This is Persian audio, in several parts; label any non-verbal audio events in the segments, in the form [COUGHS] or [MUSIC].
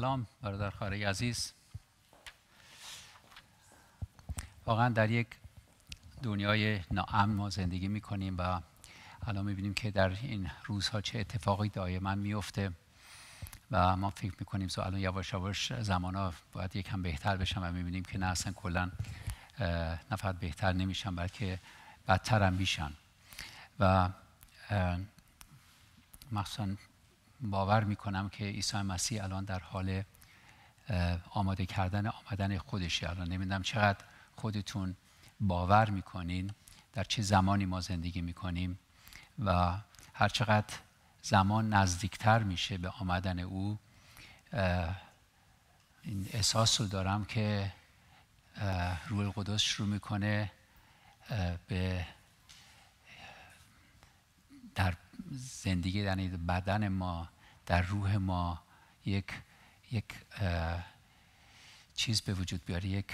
سلام برادر خاره عزیز واقعا در یک دنیای ناامن ما زندگی میکنیم و الان میبینیم که در این روزها چه اتفاقی دائما میفته و ما فکر میکنیم سو الان یواش یواش زمانا باید یکم بهتر بشن و میبینیم که نه اصلا کلا نه بهتر نمیشن بلکه بدتر هم میشن و مخصوصا باور میکنم که عیسی مسیح الان در حال آماده کردن آمدن خودشی الان نمیدونم چقدر خودتون باور میکنین در چه زمانی ما زندگی میکنیم و هر چقدر زمان نزدیکتر میشه به آمدن او این احساس رو دارم که روح القدس شروع میکنه به در زندگی در بدن ما در روح ما یک یک چیز به وجود بیاره یک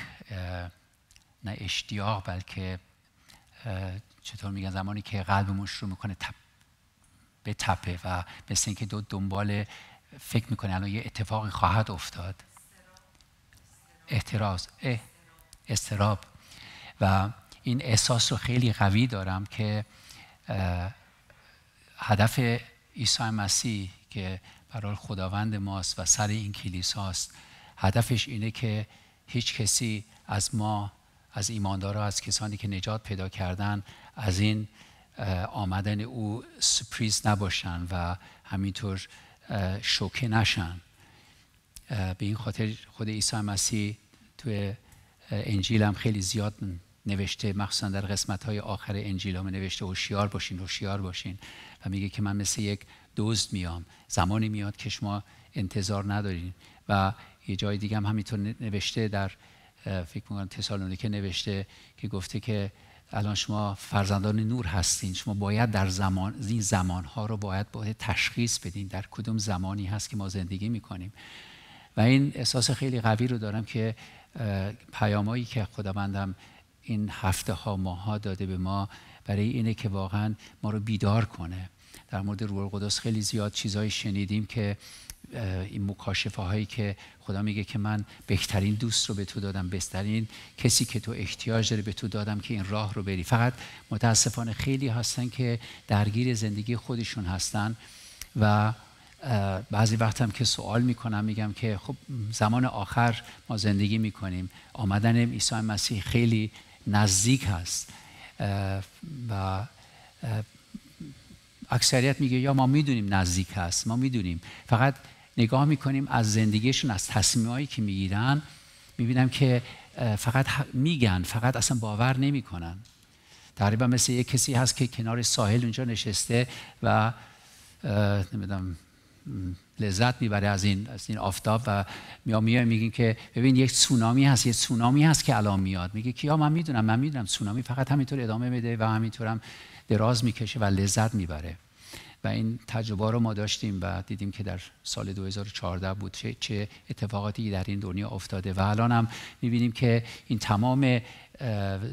نه اشتیاق بلکه چطور میگن زمانی که قلبمون شروع میکنه تپ به تپه و مثل اینکه دو دنبال فکر میکنه الان یه اتفاقی خواهد افتاد احتراز استراب و این احساس رو خیلی قوی دارم که هدف عیسی مسیح که برای خداوند ماست و سر این کلیساست هدفش اینه که هیچ کسی از ما از ایماندارا از کسانی که نجات پیدا کردن از این آمدن او سپریز نباشن و همینطور شوکه نشن به این خاطر خود عیسی مسیح توی انجیل هم خیلی زیاد نوشته مخصوصا در قسمت های آخر انجیل هم نوشته هوشیار باشین هوشیار باشین و میگه که من مثل یک دزد میام زمانی میاد که شما انتظار ندارید. و یه جای دیگه هم همینطور نوشته در فکر میکنم که نوشته که گفته که الان شما فرزندان نور هستین شما باید در زمان این زمان ها رو باید باید تشخیص بدین در کدوم زمانی هست که ما زندگی میکنیم و این احساس خیلی قوی رو دارم که پیامایی که خداوندم این هفته ها ماها داده به ما برای اینه که واقعا ما رو بیدار کنه در مورد روح القدس خیلی زیاد چیزهایی شنیدیم که این مکاشفه هایی که خدا میگه که من بهترین دوست رو به تو دادم بهترین کسی که تو احتیاج داره به تو دادم که این راه رو بری فقط متاسفانه خیلی هستن که درگیر زندگی خودشون هستن و بعضی وقت هم که سوال میکنم میگم که خب زمان آخر ما زندگی میکنیم آمدن عیسی مسیح خیلی نزدیک هست و اکثریت میگه یا ما میدونیم نزدیک هست ما میدونیم فقط نگاه میکنیم از زندگیشون از هایی که میگیرن میبینم که فقط میگن فقط اصلا باور نمیکنن تقریبا مثل یک کسی هست که کنار ساحل اونجا نشسته و نمیدونم لذت میبره از این از این آفتاب و میام میای میگین که ببین یک سونامی هست یه سونامی هست که الان میاد میگه کیا من میدونم من میدونم سونامی فقط همینطور ادامه میده و همینطور دراز میکشه و لذت میبره و این تجربه رو ما داشتیم و دیدیم که در سال 2014 بود چه, چه اتفاقاتی در این دنیا افتاده و الان هم میبینیم که این تمام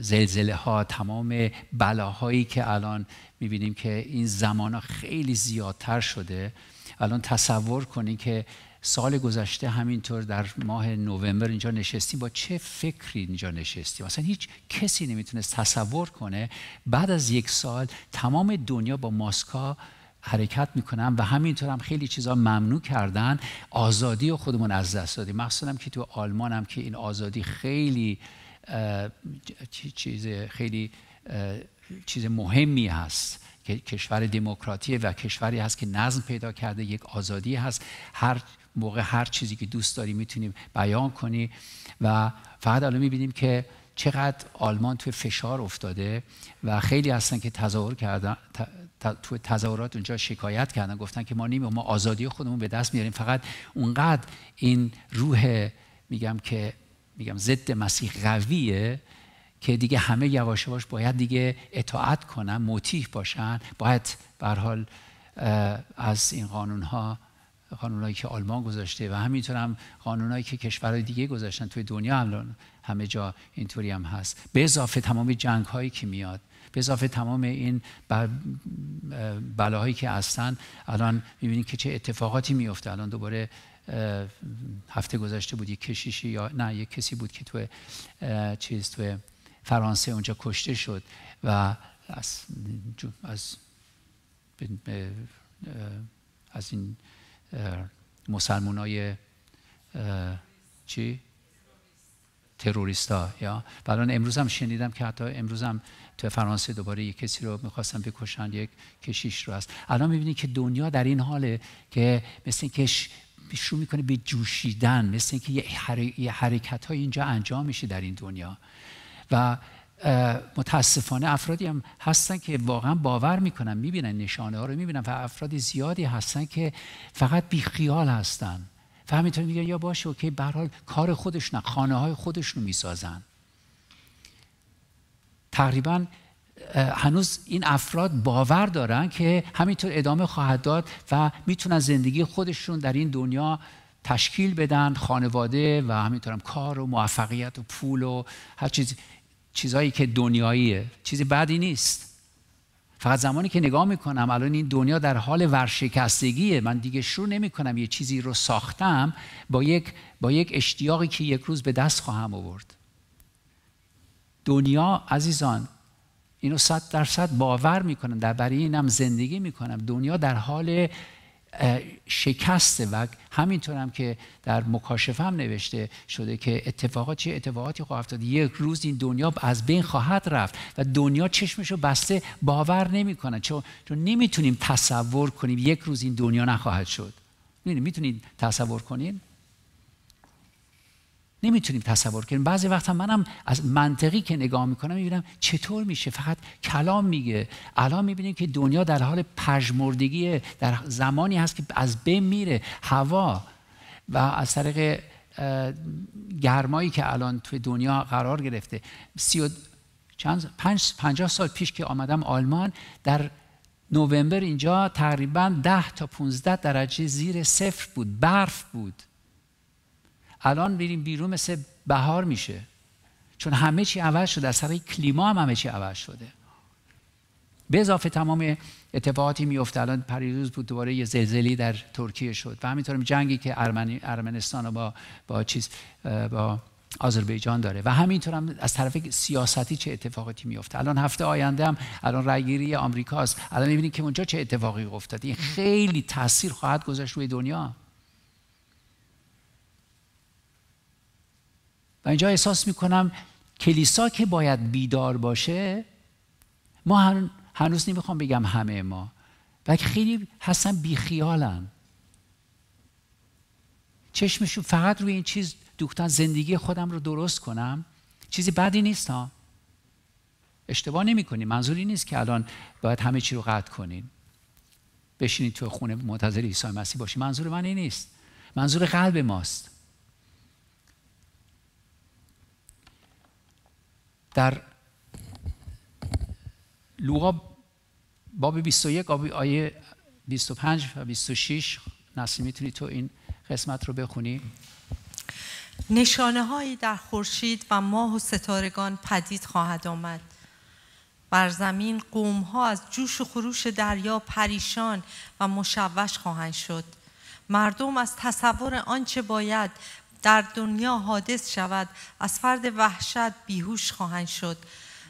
زلزله ها تمام بلاهایی که الان میبینیم که این زمان ها خیلی زیادتر شده الان تصور کنید که سال گذشته همینطور در ماه نوامبر اینجا نشستیم با چه فکری اینجا نشستیم اصلا هیچ کسی نمیتونست تصور کنه بعد از یک سال تمام دنیا با ماسکا حرکت میکنم و همینطور هم خیلی چیزا ممنوع کردن آزادی و خودمون از دست دادیم مخصوصا که تو آلمان هم که این آزادی خیلی چیز خیلی چیز مهمی هست کشور دموکراتی و کشوری هست که نظم پیدا کرده یک آزادی هست هر موقع هر چیزی که دوست داری میتونیم بیان کنی و فقط الان میبینیم که چقدر آلمان توی فشار افتاده و خیلی هستن که تظاهر کردن تو تظاهرات اونجا شکایت کردن گفتن که ما نیم ما آزادی خودمون به دست میاریم فقط اونقدر این روح میگم که میگم ضد مسیح قویه که دیگه همه یواش یواش باید دیگه اطاعت کنن موتیح باشن باید به حال از این قانون ها قانونهایی که آلمان گذاشته و همینطور هم قانونهایی که کشورهای دیگه گذاشتن توی دنیا الان همه جا اینطوری هم هست به اضافه تمام جنگ هایی که میاد به اضافه تمام این بلاهایی که هستن الان میبینید که چه اتفاقاتی میفته الان دوباره هفته گذشته بود یک کشیشی یا نه یک کسی بود که تو چیز تو فرانسه اونجا کشته شد و از, از, از این مسلمان های چی؟ تروریستا یا و امروز هم شنیدم که حتی امروز هم تو فرانسه دوباره یک کسی رو میخواستم بکشن یک کشیش رو هست الان میبینید که دنیا در این حاله که مثل اینکه شروع میکنه به جوشیدن مثل اینکه یه, حر... حرکت های اینجا انجام میشه در این دنیا و متاسفانه افرادی هم هستن که واقعا باور میکنن میبینن نشانه ها رو میبینن و افراد زیادی هستن که فقط بیخیال هستن و همینطور میگن یا باشه اوکی به حال کار خودشون خانه های خودشون میسازن تقریبا هنوز این افراد باور دارن که همینطور ادامه خواهد داد و میتونن زندگی خودشون در این دنیا تشکیل بدن خانواده و همینطورم کار و موفقیت و پول و هر چیزی چیزهایی که دنیاییه چیزی بدی نیست فقط زمانی که نگاه میکنم الان این دنیا در حال ورشکستگیه من دیگه شروع نمیکنم یه چیزی رو ساختم با یک با یک اشتیاقی که یک روز به دست خواهم آورد دنیا عزیزان اینو صد درصد باور میکنم در برای اینم زندگی میکنم دنیا در حال شکسته و همینطور هم که در مکاشفه هم نوشته شده که اتفاقات چه اتفاقاتی خواهد افتاد یک روز این دنیا از بین خواهد رفت و دنیا چشمش رو بسته باور نمیکنن چون چون نمیتونیم تصور کنیم یک روز این دنیا نخواهد شد میتونید تصور کنین نمیتونیم تصور کنیم بعضی وقتا منم از منطقی که نگاه میکنم میبینم چطور میشه فقط کلام میگه الان میبینیم که دنیا در حال پژمردگی در زمانی هست که از بین میره هوا و از طریق گرمایی که الان توی دنیا قرار گرفته سی چند پنج سال پیش که آمدم آلمان در نوامبر اینجا تقریبا 10 تا 15 درجه زیر صفر بود برف بود الان میریم بیرون مثل بهار میشه چون همه چی عوض شده از طرف کلیما هم همه چی عوض شده به اضافه تمام اتفاقاتی میفته الان پریروز بود دوباره یه زلزلی در ترکیه شد و همینطورم جنگی که ارمنستان با با چیز با آذربایجان داره و همینطور هم از طرف سیاستی چه اتفاقاتی میفته الان هفته آینده هم الان رایگیری آمریکاست الان میبینید که اونجا چه اتفاقی افتاده. این خیلی تاثیر خواهد گذاشت روی دنیا و اینجا احساس میکنم کلیسا که باید بیدار باشه ما هنوز نمیخوام بگم همه ما بلکه خیلی هستن بیخیالن چشمشون فقط روی این چیز دوختن زندگی خودم رو درست کنم چیزی بدی نیست ها اشتباه نمی کنی. منظوری نیست که الان باید همه چی رو قطع کنین بشینید تو خونه منتظر عیسی مسیح باشی منظور من این نیست منظور قلب ماست در لوقا باب 21 آیه 25 و 26 نسلی میتونی تو این قسمت رو بخونی نشانه هایی در خورشید و ماه و ستارگان پدید خواهد آمد بر زمین قوم ها از جوش و خروش دریا پریشان و مشوش خواهند شد مردم از تصور آنچه باید در دنیا حادث شود از فرد وحشت بیهوش خواهند شد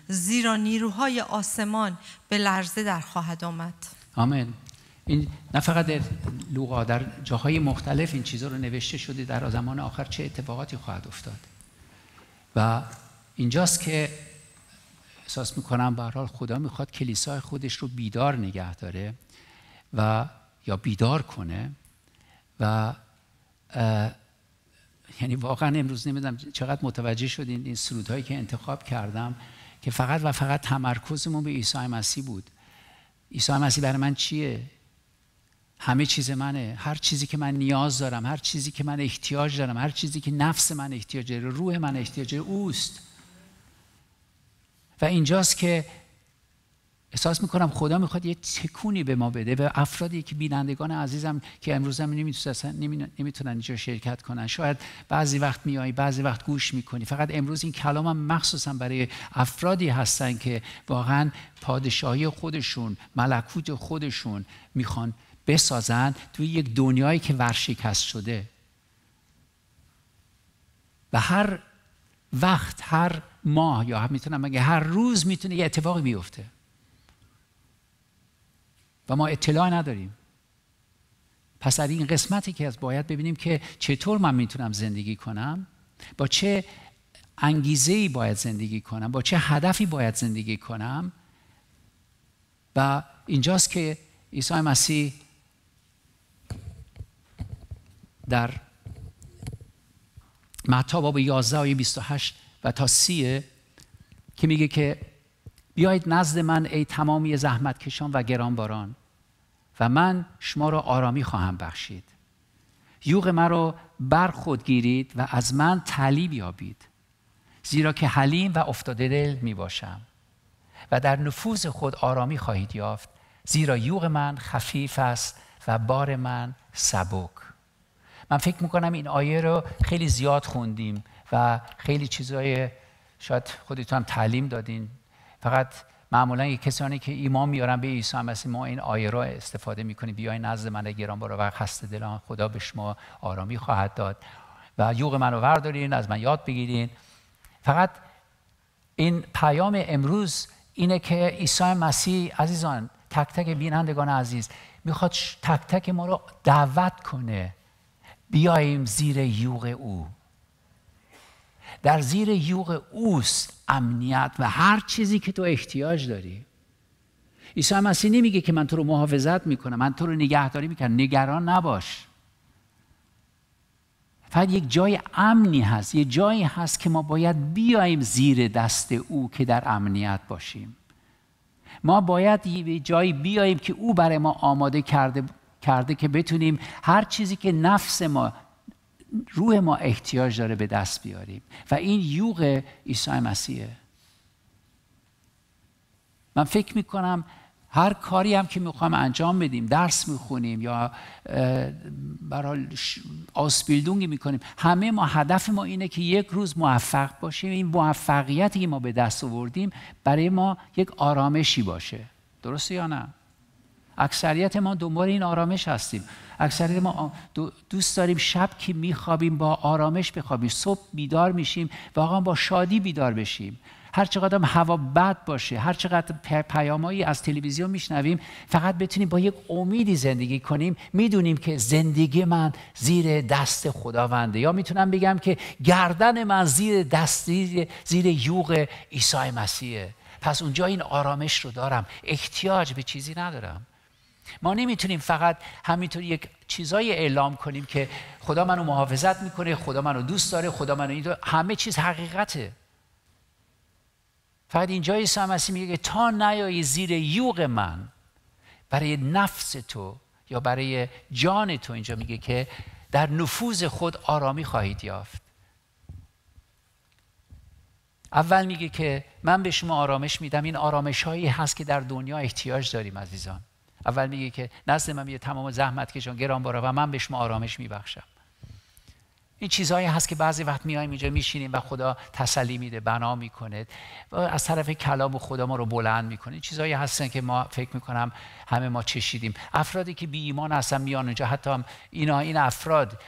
زیرا نیروهای آسمان به لرزه در خواهد آمد آمین این نه فقط در در جاهای مختلف این چیزا رو نوشته شده در زمان آخر چه اتفاقاتی خواهد افتاد و اینجاست که احساس میکنم به حال خدا میخواد کلیسای خودش رو بیدار نگه داره و یا بیدار کنه و یعنی واقعا امروز نمیدونم چقدر متوجه شدین این سرودهایی که انتخاب کردم که فقط و فقط تمرکزمون به عیسی مسیح بود عیسی مسیح برای من چیه همه چیز منه هر چیزی که من نیاز دارم هر چیزی که من احتیاج دارم هر چیزی که نفس من احتیاج داره روح من احتیاج داره اوست و اینجاست که احساس میکنم خدا میخواد یه تکونی به ما بده و افرادی که بینندگان عزیزم که امروز هم نمیتونن نمیتونن اینجا شرکت کنن شاید بعضی وقت میایی بعضی وقت گوش میکنی فقط امروز این کلامم مخصوصا برای افرادی هستن که واقعا پادشاهی خودشون ملکوت خودشون میخوان بسازن توی یک دنیایی که ورشکست شده و هر وقت هر ماه یا میتونم هر روز میتونه یه اتفاقی بیفته و ما اطلاع نداریم پس در این قسمتی که از باید ببینیم که چطور من میتونم زندگی کنم با چه انگیزه ای باید زندگی کنم با چه هدفی باید زندگی کنم و اینجاست که عیسی مسیح در متا باب 11 و 28 و تا 30 که میگه که بیایید نزد من ای تمامی زحمتکشان و گرانباران و من شما را آرامی خواهم بخشید یوغ مرا بر خود گیرید و از من تعلیم یابید زیرا که حلیم و افتاده دل می باشم و در نفوذ خود آرامی خواهید یافت زیرا یوغ من خفیف است و بار من سبک من فکر میکنم این آیه رو خیلی زیاد خوندیم و خیلی چیزای شاید خودتان تعلیم دادین فقط معمولا یک کسانی که ایمان میارن به عیسی مسیح ما این آیه را استفاده میکنیم بیای نزد من گران بارا و خسته دلان خدا به شما آرامی خواهد داد و یوغ منو وردارین از من یاد بگیرین فقط این پیام امروز اینه که عیسی مسیح عزیزان تک تک بینندگان عزیز میخواد تک تک ما رو دعوت کنه بیاییم زیر یوغ او در زیر یوغ اوست امنیت و هر چیزی که تو احتیاج داری عیسی مسیح نمیگه که من تو رو محافظت میکنم من تو رو نگهداری میکنم نگران نباش فقط یک جای امنی هست یه جایی هست که ما باید بیاییم زیر دست او که در امنیت باشیم ما باید یه جایی بیاییم که او برای ما آماده کرده, کرده که بتونیم هر چیزی که نفس ما روح ما احتیاج داره به دست بیاریم و این یوغ عیسی مسیحه من فکر میکنم هر کاری هم که میخوام انجام بدیم درس میخونیم یا برای می میکنیم همه ما هدف ما اینه که یک روز موفق باشیم این موفقیتی که ما به دست آوردیم برای ما یک آرامشی باشه درسته یا نه اکثریت ما دنبال این آرامش هستیم اکثریت ما دوست داریم شب که میخوابیم با آرامش بخوابیم صبح بیدار میشیم واقعا با شادی بیدار بشیم هر چقدر هم هوا بد باشه هر چقدر پیامایی از تلویزیون میشنویم فقط بتونیم با یک امیدی زندگی کنیم میدونیم که زندگی من زیر دست خداونده یا میتونم بگم که گردن من زیر دستی زیر یوغ عیسی مسیحه پس اونجا این آرامش رو دارم احتیاج به چیزی ندارم ما نمیتونیم فقط همینطور یک چیزایی اعلام کنیم که خدا منو محافظت میکنه خدا منو دوست داره خدا منو این همه چیز حقیقته فقط اینجا عیسی مسیح میگه تا نیایی زیر یوغ من برای نفس تو یا برای جان تو اینجا میگه که در نفوذ خود آرامی خواهید یافت اول میگه که من به شما آرامش میدم این آرامش هایی هست که در دنیا احتیاج داریم عزیزان اول میگه که نزد من میگه تمام زحمت کشان گران و من به شما آرامش میبخشم این چیزهایی هست که بعضی وقت میایم اینجا میشینیم و خدا تسلی میده بنا میکنه و از طرف کلام خدا ما رو بلند میکنه این چیزهایی هستن که ما فکر میکنم همه ما چشیدیم افرادی که بی ایمان هستن میان اونجا حتی اینا این افراد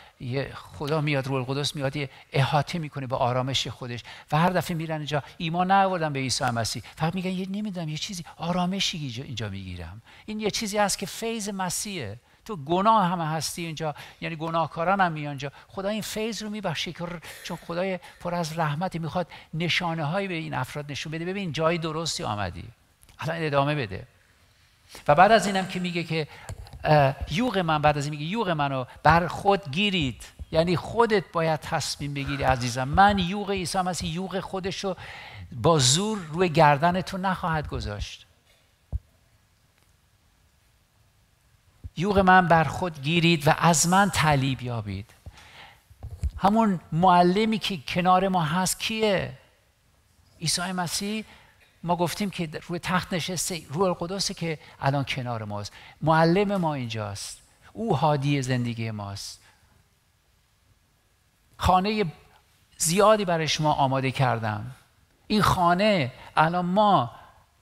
خدا میاد روح القدس میاد احاطه میکنه به آرامش خودش و هر دفعه میرن اینجا ایمان نیاوردن به عیسی مسیح فقط میگن یه نمیدونم یه چیزی آرامشی اینجا میگیرم این یه چیزی هست که فیض مسیحه تو گناه همه هستی اینجا یعنی گناهکاران هم میانجا خدا این فیض رو میبخشه که چون خدای پر از رحمت میخواد نشانه هایی به این افراد نشون بده ببین جای درستی آمدی الان ادامه بده و بعد از اینم که میگه که یوغ من بعد از این میگه یوغ منو بر خود گیرید یعنی خودت باید تصمیم بگیری عزیزم من یوغ عیسی مسیح یوغ خودش رو با زور روی گردن تو نخواهد گذاشت یوغ من بر خود گیرید و از من تعلیب یابید همون معلمی که کنار ما هست کیه عیسی مسیح ما گفتیم که روی تخت نشسته روح القدسه که الان کنار ماست معلم ما اینجاست او هادی زندگی ماست خانه زیادی برای شما آماده کردم این خانه الان ما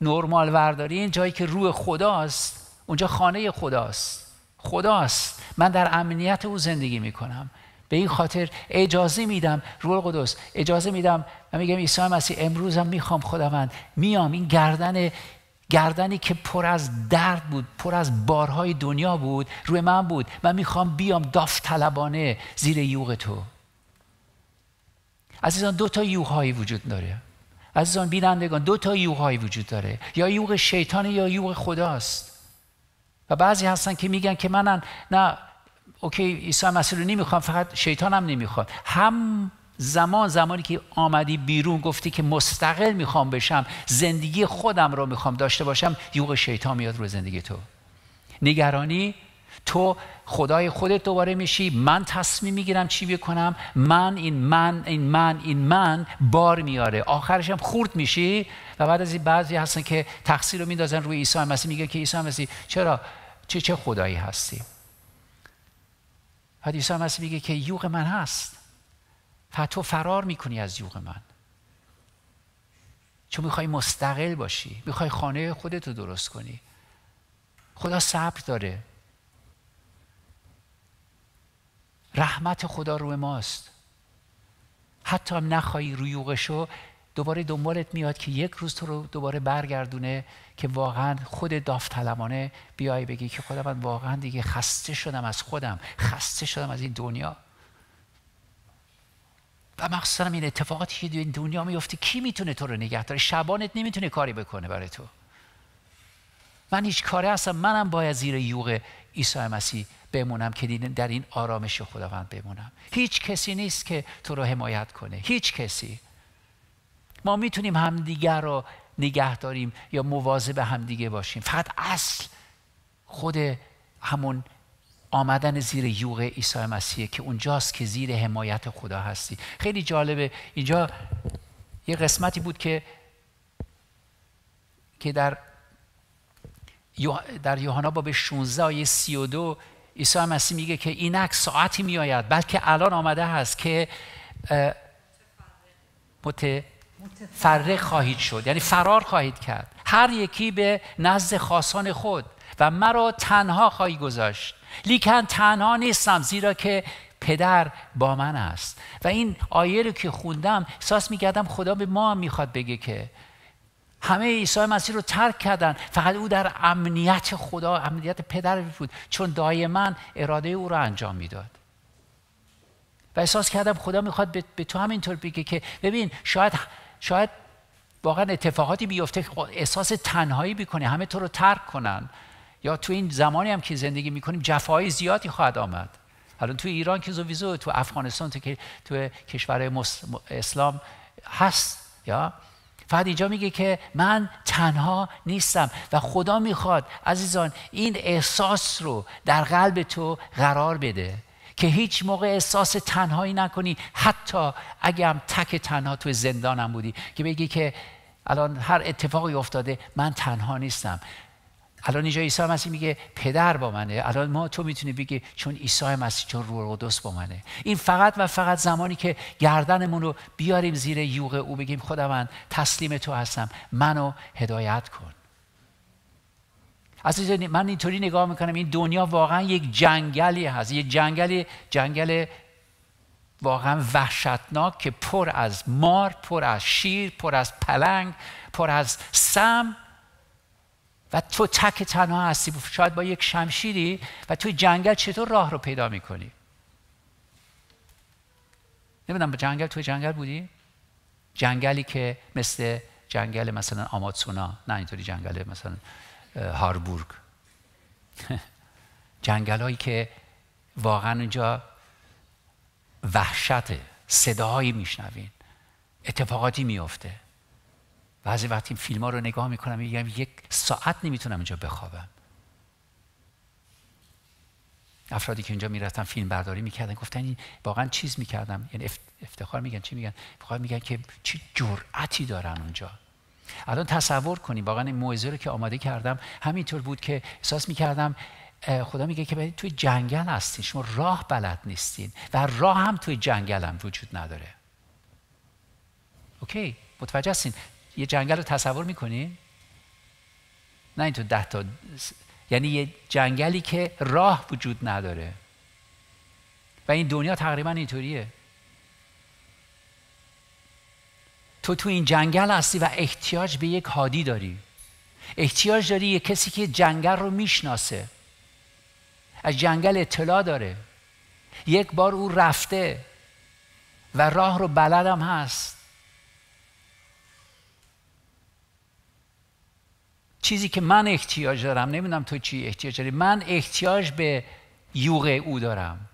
نرمال ورداریم جایی که روح خداست اونجا خانه خداست خداست من در امنیت او زندگی میکنم به این خاطر اجازه میدم روح قدس اجازه میدم و میگم عیسی مسیح امروزم میخوام خداوند میام این گردن گردنی که پر از درد بود پر از بارهای دنیا بود روی من بود من میخوام بیام داوطلبانه زیر یوغ تو عزیزان دو تا یوغهایی وجود داره عزیزان بینندگان دو تا یوغهایی وجود داره یا یوغ شیطان یا یوغ خداست و بعضی هستن که میگن که من نه اوکی عیسی مسیح رو نمیخوام فقط شیطان هم نمیخواد هم زمان زمانی که آمدی بیرون گفتی که مستقل میخوام بشم زندگی خودم رو میخوام داشته باشم یوغ شیطان میاد رو زندگی تو نگرانی تو خدای خودت دوباره میشی من تصمیم میگیرم چی بکنم من این من این من این من بار میاره آخرش هم خورد میشی و بعد از این بعضی هستن که تقصیر رو میندازن روی عیسی مسیح میگه که عیسی مسیح چرا چه چه خدایی هستیم حدیث هم میگه که یوغ من هست و تو فرار میکنی از یوغ من چون میخوای مستقل باشی میخوای خانه خودتو درست کنی خدا صبر داره رحمت خدا روی ماست حتی هم نخواهی یوغشو دوباره دنبالت میاد که یک روز تو رو دوباره برگردونه که واقعا خود داوطلبانه بیای بگی که خدا من واقعا دیگه خسته شدم از خودم خسته شدم از این دنیا و مخصوصا این اتفاقاتی که این دنیا میفته کی میتونه تو رو نگه داره شبانت نمیتونه کاری بکنه برای تو من هیچ کاری هستم منم باید زیر یوغ عیسی مسیح بمونم که در این آرامش خداوند بمونم هیچ کسی نیست که تو رو حمایت کنه هیچ کسی ما میتونیم همدیگر رو نگه داریم یا مواظب همدیگه باشیم فقط اصل خود همون آمدن زیر یوغ عیسی مسیح که اونجاست که زیر حمایت خدا هستی خیلی جالبه اینجا یه قسمتی بود که که در در یوحنا باب 16 آیه 32 عیسی مسیح میگه که اینک ساعتی میآید بلکه الان آمده هست که فرق خواهید شد یعنی فرار خواهید کرد هر یکی به نزد خاصان خود و مرا تنها خواهی گذاشت لیکن تنها نیستم زیرا که پدر با من است و این آیه رو که خوندم احساس میگردم خدا به ما هم میخواد بگه که همه عیسی مسیح رو ترک کردن فقط او در امنیت خدا امنیت پدر بود چون دایما اراده او رو انجام میداد و احساس کردم خدا میخواد به تو همینطور بگه که ببین شاید شاید واقعا اتفاقاتی بیفته خب احساس تنهایی بیکنه همه تو رو ترک کنن یا تو این زمانی هم که زندگی میکنیم جفاهای زیادی خواهد آمد حالا تو ایران که زویزو تو افغانستان تو, تو کشور اسلام هست یا فقط اینجا میگه که من تنها نیستم و خدا میخواد عزیزان این احساس رو در قلب تو قرار بده که هیچ موقع احساس تنهایی نکنی حتی اگه هم تک تنها تو زندانم بودی که بگی که الان هر اتفاقی افتاده من تنها نیستم الان اینجا عیسی مسیح میگه پدر با منه الان ما تو میتونی بگی چون عیسی مسیح چون روح القدس با منه این فقط و فقط زمانی که گردنمون رو بیاریم زیر یوغ او بگیم خداوند تسلیم تو هستم منو هدایت کن اصلا من اینطوری نگاه میکنم این دنیا واقعا یک جنگلی هست یک جنگلی جنگل واقعا وحشتناک که پر از مار پر از شیر پر از پلنگ پر از سم و تو تک تنها هستی شاید با یک شمشیری و توی جنگل چطور راه رو پیدا میکنی نمیدونم به جنگل توی جنگل بودی جنگلی که مثل جنگل مثلا آمادسونا، نه اینطوری جنگل مثلا هاربورگ [LAUGHS] جنگل هایی که واقعا اونجا وحشت صداهایی میشنوین اتفاقاتی میفته بعضی وقتی فیلم ها رو نگاه میکنم میگم یک ساعت نمیتونم اینجا بخوابم افرادی که اینجا میرفتن فیلم برداری میکردن گفتن این واقعا چیز میکردم یعنی افتخار میگن چی میگن میگن که چه جرأتی دارن اونجا الان تصور کنیم واقعا این موعظه رو که آماده کردم همینطور بود که احساس میکردم خدا میگه که توی جنگل هستین شما راه بلد نیستین و راه هم توی جنگل هم وجود نداره اوکی متوجه هستین یه جنگل رو تصور میکنین نه اینطور ده تا یعنی یه جنگلی که راه وجود نداره و این دنیا تقریبا اینطوریه تو تو این جنگل هستی و احتیاج به یک هادی داری احتیاج داری یک کسی که جنگل رو میشناسه از جنگل اطلاع داره یک بار او رفته و راه رو بلدم هست چیزی که من احتیاج دارم نمیدونم تو چی احتیاج داری من احتیاج به یوغ او دارم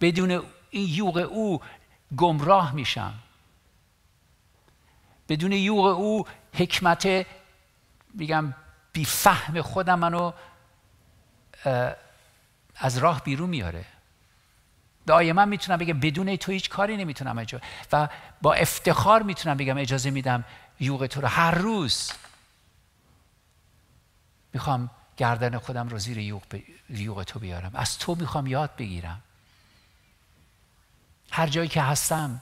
بدون این یوغ او گمراه میشم بدون یوغ او حکمت میگم بی فهم خودم منو از راه بیرون میاره من میتونم بگم بدون تو هیچ کاری نمیتونم انجام و با افتخار میتونم بگم اجازه میدم یوغ تو رو هر روز میخوام گردن خودم رو زیر یوغ, یوغ تو بیارم از تو میخوام یاد بگیرم هر جایی که هستم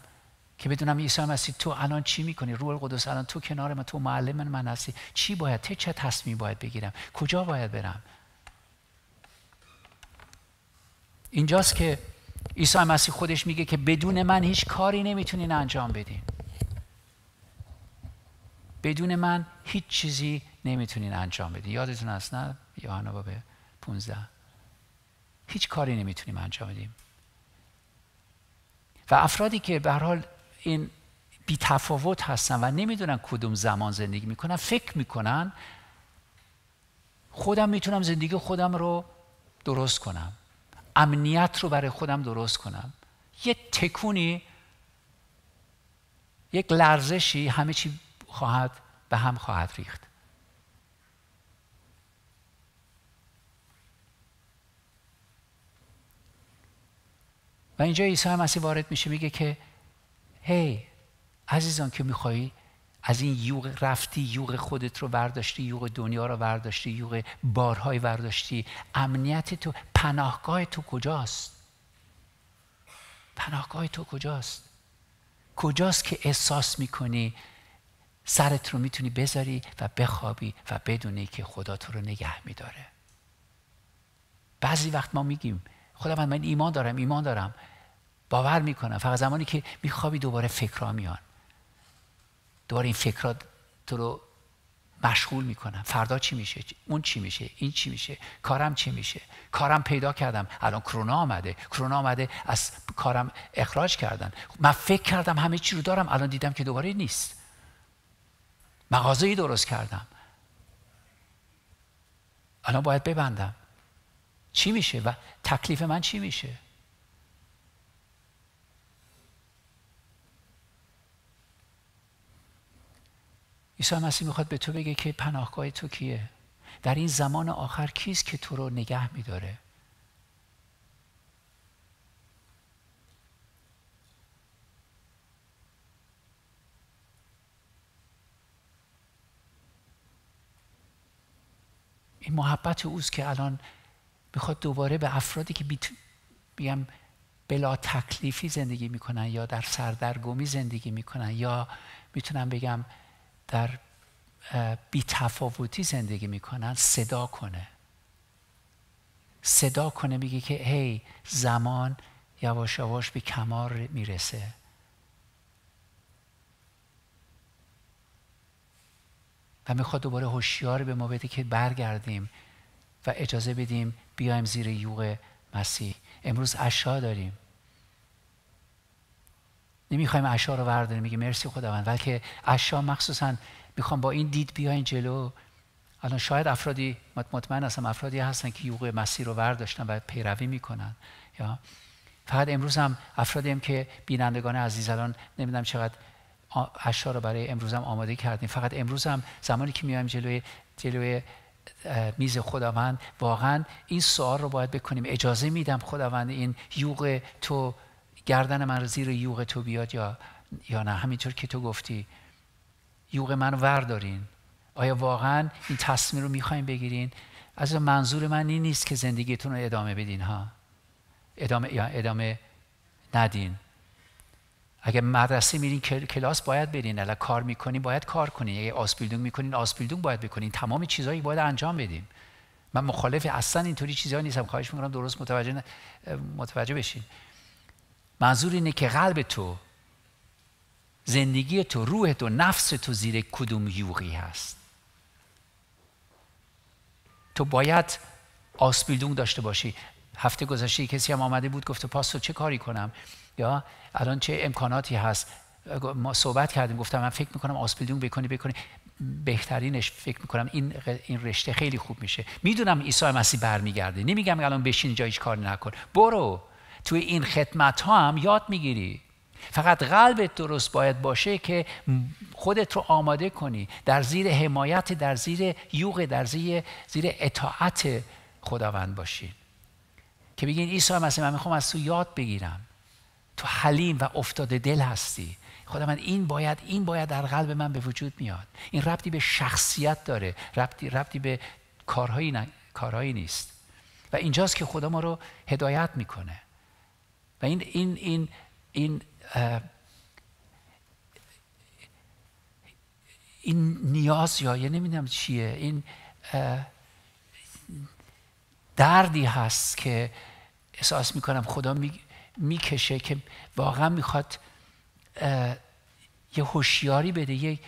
که بدونم عیسی مسیح تو الان چی میکنی روح القدس الان تو کنار من تو معلم من هستی چی باید ته چه تصمیم باید بگیرم کجا باید برم اینجاست که عیسی مسیح خودش میگه که بدون من هیچ کاری نمیتونین انجام بدین بدون من هیچ چیزی نمیتونین انجام بدین یادتون هست نه یوحنا باب 15 هیچ کاری نمیتونیم انجام بدیم و افرادی که به حال این بی تفاوت هستن و نمیدونن کدوم زمان زندگی میکنن فکر میکنن خودم میتونم زندگی خودم رو درست کنم امنیت رو برای خودم درست کنم یه تکونی یک لرزشی همه چی خواهد به هم خواهد ریخت و اینجا عیسی مسیح وارد میشه میگه که هی hey, عزیزان که میخوایی از این یوغ رفتی یوغ خودت رو برداشتی یوغ دنیا رو ورداشتی، یوغ بارهای برداشتی امنیت تو پناهگاه تو کجاست پناهگاه تو کجاست کجاست که احساس میکنی سرت رو میتونی بذاری و بخوابی و بدونی که خدا تو رو نگه میداره بعضی وقت ما میگیم خداوند من ایمان دارم ایمان دارم باور میکنم فقط زمانی که میخوابی دوباره فکرها میان دوباره این فکرها تو رو مشغول میکنم فردا چی میشه اون چی میشه این چی میشه کارم چی میشه کارم پیدا کردم الان کرونا آمده کرونا آمده از کارم اخراج کردن من فکر کردم همه چی رو دارم الان دیدم که دوباره نیست مغازه درست کردم الان باید ببندم چی میشه و تکلیف من چی میشه عیسی مسیح میخواد به تو بگه که پناهگاه تو کیه در این زمان آخر کیست که تو رو نگه میداره این محبت اوست که الان میخواد دوباره به افرادی که بگم بلا تکلیفی زندگی میکنن یا در سردرگمی زندگی میکنن یا میتونم بگم در بیتفاوتی زندگی میکنن صدا کنه صدا کنه میگه که هی زمان یواش یواش به کمار میرسه و میخواد دوباره هوشیار به ما بده که برگردیم و اجازه بدیم بیایم زیر یوغ مسیح امروز عشا داریم نمیخوایم اشا رو برداریم میگه مرسی خداوند بلکه اشا مخصوصا میخوام با این دید بیاین جلو الان شاید افرادی مطمئن هستم افرادی هستن که یوق مسیر رو برداشتن و پیروی میکنن یا فقط امروز هم افرادی هم که بینندگان عزیز الان نمیدونم چقدر اشا رو برای امروز هم آماده کردیم فقط امروز هم زمانی که میایم جلوی جلوی میز خداوند واقعا این سوال رو باید بکنیم اجازه میدم خداوند این یوغ تو گردن من زیر یوغ تو بیاد یا یا نه همینطور که تو گفتی یوغ من وردارین آیا واقعا این تصمیم رو میخوایم بگیرین از منظور من این نیست که زندگیتون رو ادامه بدین ها ادامه یا ادامه ندین اگه مدرسه میرین کلاس باید برین الا کار میکنین باید کار کنین اگه آسپیلدون میکنین آسپیلدون باید بکنین تمام چیزهایی باید انجام بدیم من مخالف اصلا اینطوری چیزها نیستم خواهش میکنم درست متوجه متوجه بشین منظور اینه که قلب تو زندگی تو روح تو نفس تو زیر کدوم یوغی هست تو باید آسپیلدون داشته باشی هفته گذشته کسی هم آمده بود گفته تو چه کاری کنم یا الان چه امکاناتی هست ما صحبت کردیم گفتم من فکر میکنم آسپیلدون بکنی بکنی بهترینش فکر میکنم این این رشته خیلی خوب میشه میدونم عیسی مسیح برمیگرده نمیگم الان بشین جایش کار نکن برو توی این خدمت ها هم یاد میگیری فقط قلبت درست باید باشه که خودت رو آماده کنی در زیر حمایت در زیر یوغ در زیر, زیر اطاعت خداوند باشی که بگین عیسی مسیح من میخوام از تو یاد بگیرم تو حلیم و افتاده دل هستی خدا من این باید این باید در قلب من به وجود میاد این ربطی به شخصیت داره ربطی, ربطی به کارهایی, کارهایی نیست و اینجاست که خدا ما رو هدایت میکنه و این این این این این نیاز یا یه نمیدونم چیه این دردی هست که احساس میکنم خدا میکشه می که واقعا میخواد یه هوشیاری بده یه،,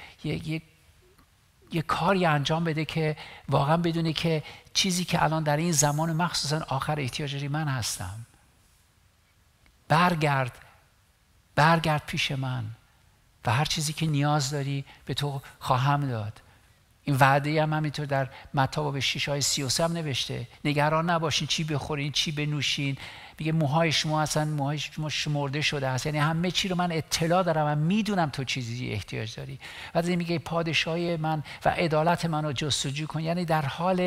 یه،, کاری انجام بده که واقعا بدونه که چیزی که الان در این زمان مخصوصا آخر احتیاج من هستم برگرد برگرد پیش من و هر چیزی که نیاز داری به تو خواهم داد این وعده هم همینطور در به شیش های سی 33 هم نوشته نگران نباشین چی بخورین چی بنوشین میگه موهای شما اصلا موهای شما شمرده شده هست یعنی همه چی رو من اطلاع دارم و میدونم تو چیزی احتیاج داری این میگه پادشاهی من و عدالت من رو جستجو کن یعنی در حال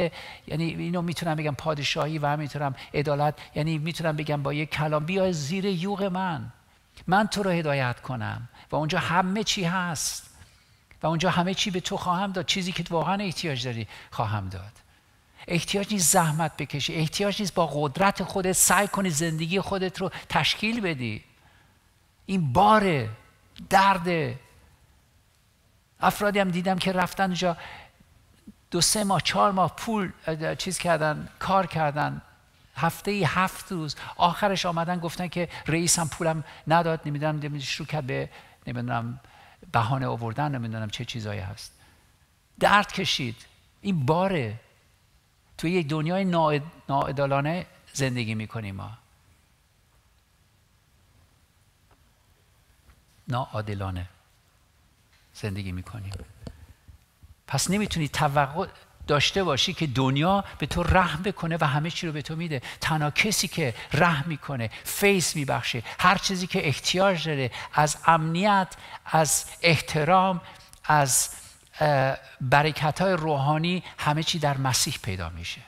یعنی اینو میتونم بگم پادشاهی و هم میتونم عدالت یعنی میتونم بگم با یک کلام بیا زیر یوغ من من تو رو هدایت کنم و اونجا همه چی هست و اونجا همه چی به تو خواهم داد چیزی که واقعا احتیاج داری خواهم داد احتیاج نیست زحمت بکشی احتیاج نیست با قدرت خودت سعی کنی زندگی خودت رو تشکیل بدی این باره درد افرادی هم دیدم که رفتن اونجا دو سه ماه چهار ماه پول چیز کردن کار کردن هفته هفت روز آخرش آمدن گفتن که رئیسم پولم نداد نمیدونم شروع کرد به نمیدونم بهانه آوردن نمیدونم چه چیزایی هست درد کشید این باره توی یک دنیای ناعدالانه زندگی میکنیم ما ناعادلانه زندگی میکنیم پس نمیتونی توقع داشته باشی که دنیا به تو رحم بکنه و همه چی رو به تو میده تنها کسی که رحم میکنه فیس میبخشه هر چیزی که احتیاج داره از امنیت از احترام از برکت های روحانی همه چی در مسیح پیدا میشه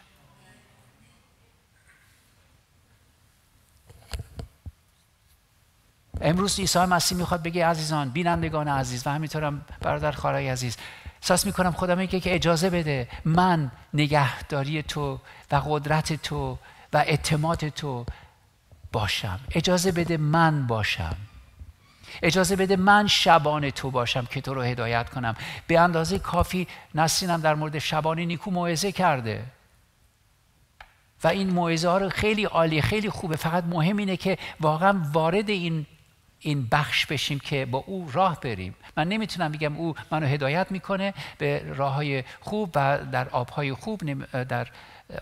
امروز عیسی مسیح میخواد بگه عزیزان بینندگان عزیز و همینطورم برادر خارای عزیز احساس میکنم خدا میگه که اجازه بده من نگهداری تو و قدرت تو و اعتماد تو باشم اجازه بده من باشم اجازه بده من شبان تو باشم که تو رو هدایت کنم به اندازه کافی نسینم در مورد شبان نیکو موعظه کرده و این موعظه ها رو خیلی عالی خیلی خوبه فقط مهم اینه که واقعا وارد این این بخش بشیم که با او راه بریم من نمیتونم بگم او منو هدایت میکنه به راه های خوب و در آبهای خوب در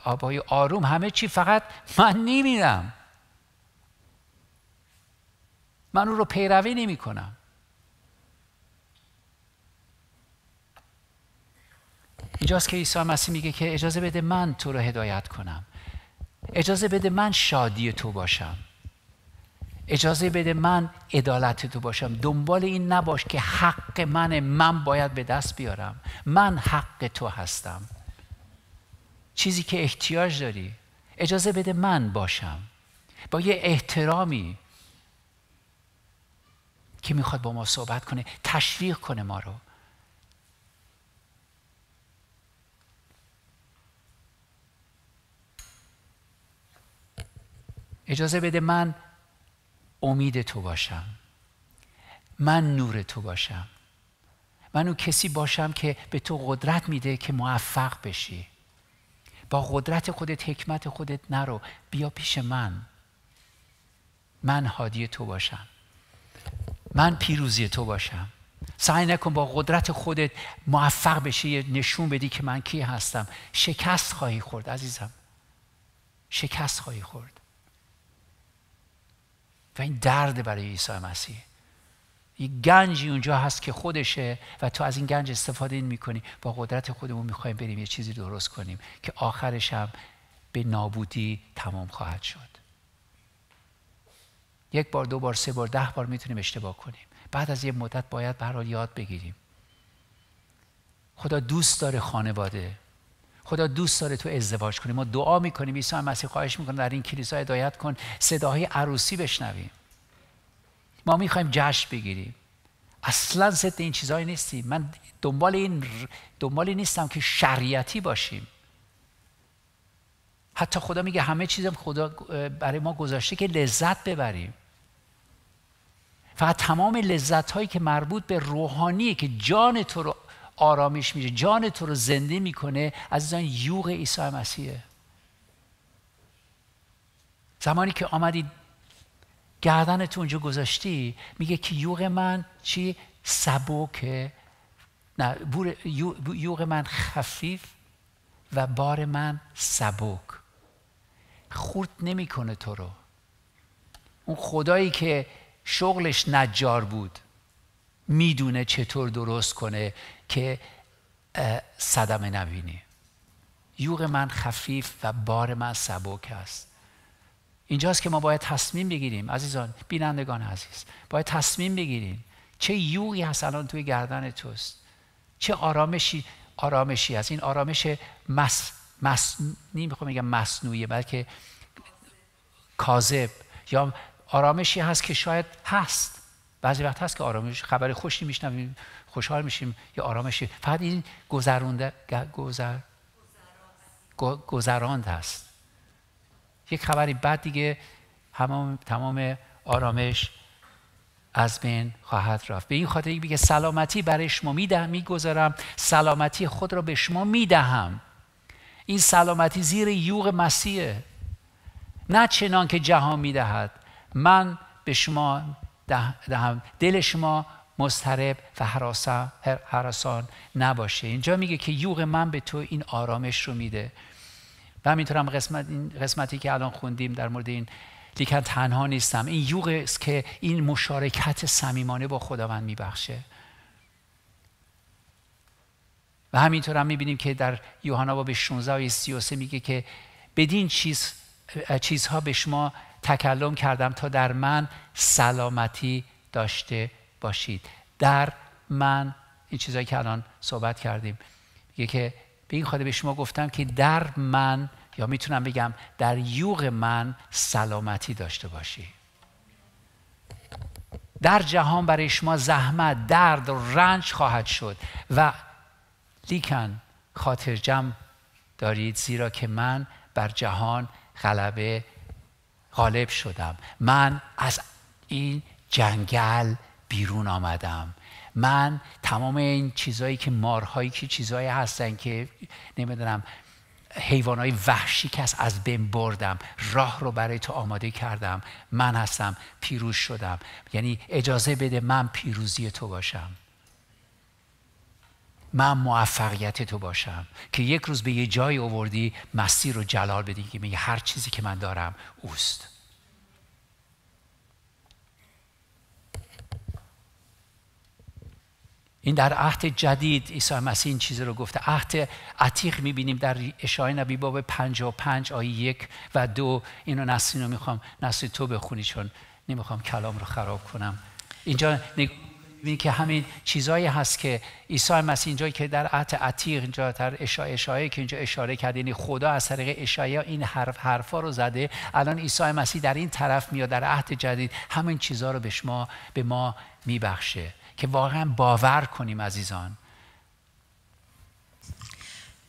آبهای آروم همه چی فقط من نمیرم من او رو پیروی نمی کنم اینجاست که عیسی مسیح میگه که اجازه بده من تو رو هدایت کنم اجازه بده من شادی تو باشم اجازه بده من عدالت تو باشم دنبال این نباش که حق من من باید به دست بیارم من حق تو هستم چیزی که احتیاج داری اجازه بده من باشم با یه احترامی که میخواد با ما صحبت کنه تشویق کنه ما رو اجازه بده من امید تو باشم من نور تو باشم من اون کسی باشم که به تو قدرت میده که موفق بشی با قدرت خودت حکمت خودت نرو بیا پیش من من هادی تو باشم من پیروزی تو باشم سعی نکن با قدرت خودت موفق بشی نشون بدی که من کی هستم شکست خواهی خورد عزیزم شکست خواهی خورد و این درد برای عیسی مسیح یه گنجی اونجا هست که خودشه و تو از این گنج استفاده میکنی با قدرت خودمون میخوایم بریم یه چیزی درست کنیم که آخرش هم به نابودی تمام خواهد شد یک بار دو بار سه بار ده بار میتونیم اشتباه کنیم بعد از یه مدت باید به یاد بگیریم خدا دوست داره خانواده خدا دوست داره تو ازدواج کنیم ما دعا میکنیم عیسی مسیح خواهش میکنه در این کلیسا هدایت کن صداهای عروسی بشنویم ما میخوایم جشن بگیریم اصلا ضد این چیزهایی نیستیم من دنبال این دنبالی نیستم که شریعتی باشیم حتی خدا میگه همه چیزم خدا برای ما گذاشته که لذت ببریم فقط تمام لذت هایی که مربوط به روحانیه که جان تو رو آرامش میده جان تو رو زنده میکنه عزیزان یوغ عیسی مسیحه زمانی که آمدی گردن تو اونجا گذاشتی میگه که یوغ من چی سبک نه بور یوغ من خفیف و بار من سبک خورد نمیکنه تو رو اون خدایی که شغلش نجار بود میدونه چطور درست کنه که صدمه نبینی یوغ من خفیف و بار من سبک است اینجاست که ما باید تصمیم بگیریم عزیزان بینندگان عزیز باید تصمیم بگیریم چه یوغی هست الان توی گردن توست چه آرامشی آرامشی هست این آرامش مس مس نمیخوام بگم مصنوعی بلکه کاذب یا آرامشی هست که شاید هست بعضی وقت هست که آرامش خبر خوشی میشنویم خوشحال میشیم یا آرامشی فقط این گذرونده گذر گذراند هست یک خبری بعد دیگه همام، تمام آرامش از بین خواهد رفت به این خاطر میگه سلامتی برای شما میدهم میگذارم سلامتی خود را به شما میدهم این سلامتی زیر یوغ مسیحه نه چنان که جهان میدهد من به شما دهم دل شما مسترب و حراسان نباشه اینجا میگه که یوغ من به تو این آرامش رو میده و همینطور هم قسمت این قسمتی که الان خوندیم در مورد این لیکن تنها نیستم این یوغ است که این مشارکت صمیمانه با خداوند میبخشه و همینطور هم میبینیم که در یوحنا باب 16 و 33 میگه که بدین چیز چیزها به شما تکلم کردم تا در من سلامتی داشته باشید در من این چیزایی که الان صحبت کردیم میگه که به این خاطر به شما گفتم که در من یا میتونم بگم در یوغ من سلامتی داشته باشی در جهان برای شما زحمت درد و رنج خواهد شد و لیکن خاطر جمع دارید زیرا که من بر جهان غلبه غالب شدم من از این جنگل بیرون آمدم من تمام این چیزهایی که مارهایی که چیزهایی هستن که نمیدونم حیوانهای وحشی که از بین بردم راه رو برای تو آماده کردم من هستم پیروز شدم یعنی اجازه بده من پیروزی تو باشم من موفقیت تو باشم که یک روز به یه جای اووردی مسیر رو جلال بدی که میگه هر چیزی که من دارم اوست این در عهد جدید عیسی مسیح این چیز رو گفته عهد عتیق میبینیم در اشای نبی باب پنج آیه یک و دو اینو نسلی رو میخوام نسلی تو بخونی چون نمیخوام کلام رو خراب کنم اینجا میبینید که همین چیزایی هست که عیسی مسیح اینجا که در عهد عتیق اینجا در اشاره, که اینجا اشاره کرده یعنی خدا از طریق اشعیا این حرف حرفا رو زده الان عیسی مسیح در این طرف میاد در عهد جدید همین چیزها رو به شما به ما میبخشه که واقعا باور کنیم عزیزان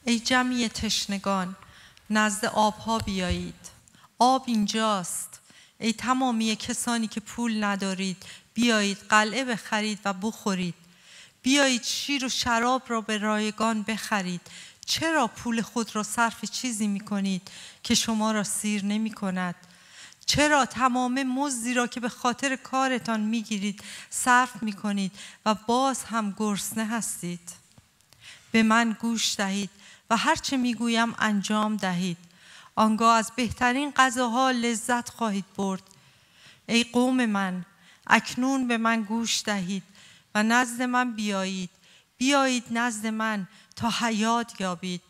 ای جمعی تشنگان نزد آبها بیایید آب اینجاست ای تمامی کسانی که پول ندارید بیایید قلعه بخرید و بخورید بیایید شیر و شراب را به رایگان بخرید چرا پول خود را صرف چیزی می کنید که شما را سیر نمی کند چرا تمام مزدی را که به خاطر کارتان می گیرید صرف می کنید و باز هم گرسنه هستید به من گوش دهید و هرچه می گویم انجام دهید آنگاه از بهترین غذاها لذت خواهید برد ای قوم من اکنون به من گوش دهید و نزد من بیایید بیایید نزد من تا حیات یابید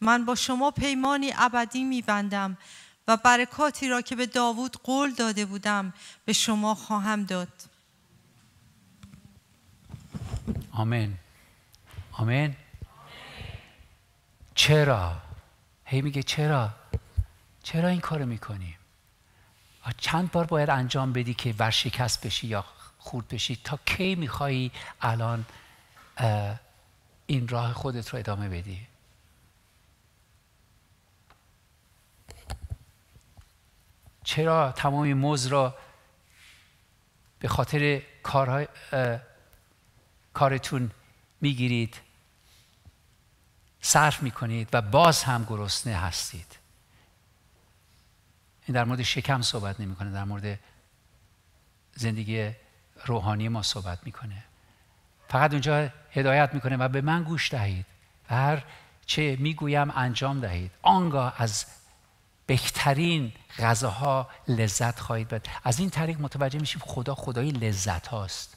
من با شما پیمانی ابدی میبندم و برکاتی را که به داوود قول داده بودم به شما خواهم داد آمین آمین چرا هی میگه چرا چرا این کارو میکنیم چند بار باید انجام بدی که ورشکست بشی یا خورد بشی تا کی میخوایی الان این راه خودت رو ادامه بدی چرا تمام موز را به خاطر کارتون میگیرید صرف میکنید و باز هم گرسنه هستید این در مورد شکم صحبت نمیکنه در مورد زندگی روحانی ما صحبت میکنه فقط اونجا هدایت میکنه و به من گوش دهید و هر چه میگویم انجام دهید آنگاه از بهترین غذاها لذت خواهید برد از این طریق متوجه میشیم خدا خدای لذت هاست